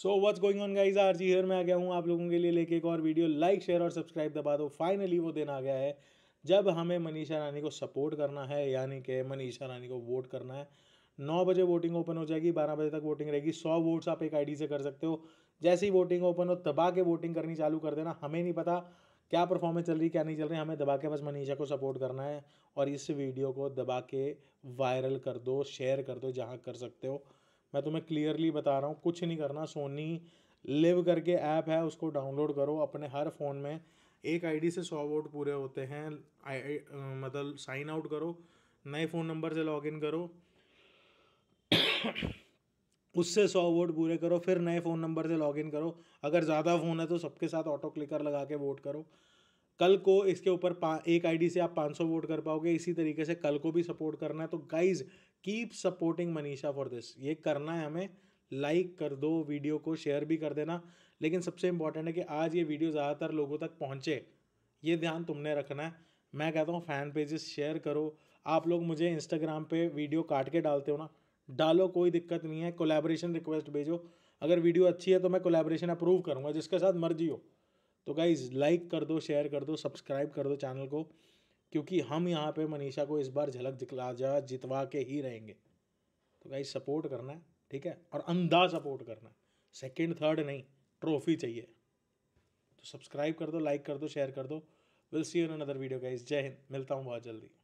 so what going on guys R G here में आ गया हूँ आप लोगों के लिए लेके एक और वीडियो लाइक शेयर और सब्सक्राइब दबा दो फाइनली वो दिन आ गया है जब हमें मनीषा रानी को सपोर्ट करना है यानी कि मनीषा रानी को वोट करना है नौ बजे वोटिंग ओपन हो जाएगी बारह बजे तक वोटिंग रहेगी सौ वोट्स आप एक आईडी से कर सकते हो जैसे ही वोटिंग ओपन हो दबा के वोटिंग करनी चालू कर देना हमें नहीं पता क्या परफॉर्मेंस चल रही क्या नहीं चल रही हमें दबा के बस मनीषा को सपोर्ट करना है और इस वीडियो को दबा के वायरल कर दो शेयर कर दो जहाँ कर सकते हो मैं तुम्हें क्लियरली बता रहा हूँ कुछ नहीं करना सोनी लिव करके ऐप है उसको डाउनलोड करो अपने हर फ़ोन में एक आईडी से सौ वोट पूरे होते हैं आई, आई, मतलब साइन आउट करो नए फ़ोन नंबर से लॉगिन करो उससे सौ वोट पूरे करो फिर नए फ़ोन नंबर से लॉगिन करो अगर ज़्यादा फ़ोन है तो सबके साथ ऑटो क्लिकर लगा के वोट करो कल को इसके ऊपर एक आईडी से आप 500 वोट कर पाओगे इसी तरीके से कल को भी सपोर्ट करना है तो guys keep supporting Manisha for this ये करना है हमें लाइक कर दो वीडियो को शेयर भी कर देना लेकिन सबसे इंपॉर्टेंट है कि आज ये वीडियो ज़्यादातर लोगों तक पहुँचे ये ध्यान तुमने रखना है मैं कहता हूँ फ़ैन पेजेस शेयर करो आप लोग मुझे इंस्टाग्राम पे वीडियो काट के डालते हो ना डालो कोई दिक्कत नहीं है कोलैबोरेशन रिक्वेस्ट भेजो अगर वीडियो अच्छी है तो मैं कोलैबोरेशन अप्रूव करूँगा जिसके साथ मर्जी हो तो गाइज़ लाइक कर दो शेयर कर दो सब्सक्राइब कर दो चैनल को क्योंकि हम यहाँ पे मनीषा को इस बार झलक दिखला जितवा के ही रहेंगे तो गाइज सपोर्ट करना है ठीक है और अंधा सपोर्ट करना है सेकेंड थर्ड नहीं ट्रॉफी चाहिए तो सब्सक्राइब कर दो लाइक कर दो शेयर कर दो will see in another video guys Jai Hind मिलता हूँ बहुत जल्दी